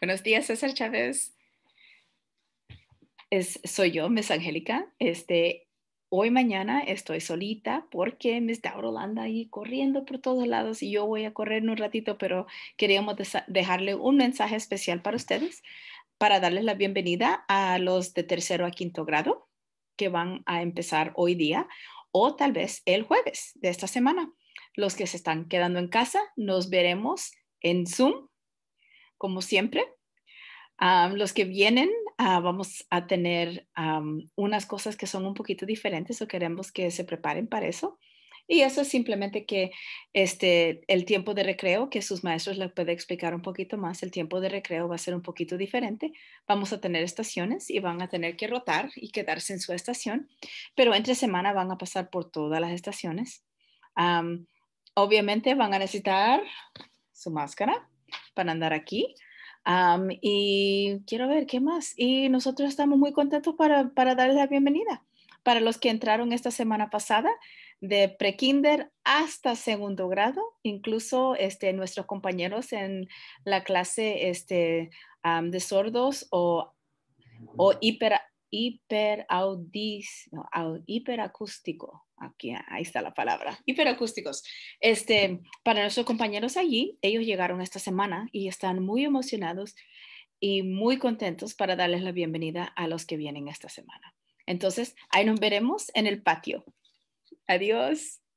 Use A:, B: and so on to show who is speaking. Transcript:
A: Buenos días, César Chávez. Es, soy yo, Miss Angélica. Este, hoy mañana estoy solita porque Miss Dauro anda ahí corriendo por todos lados y yo voy a correr en un ratito, pero queríamos dejarle un mensaje especial para ustedes para darles la bienvenida a los de tercero a quinto grado que van a empezar hoy día o tal vez el jueves de esta semana. Los que se están quedando en casa, nos veremos en Zoom como siempre. los que vienen ah, vamos a tener unas cosas que son un poquito diferentes o queremos que se preparen para eso. Y eso es simplemente que este, el tiempo de recreo, que sus maestros les pueden explicar un poquito más, el tiempo de recreo va a ser un poquito diferente. Vamos a tener estaciones y van a tener que rotar y quedarse en su estación, pero entre semana van a pasar por todas las estaciones. obviamente van a necesitar su máscara, para andar aquí. y quiero ver qué más. Y nosotros estamos muy contentos para, para darles la bienvenida. Para los que entraron esta semana pasada, de prekinder hasta segundo grado, incluso este, nuestros compañeros en la clase este, de sordos o, o hiper, hiperaudis, hiperacústico. Aquí, ahí está la palabra, hiperacústicos. Este, para nuestros compañeros allí, ellos llegaron esta semana y están muy emocionados y muy contentos para darles la bienvenida a los que vienen esta semana. Entonces, ahí nos veremos en el patio. Adiós.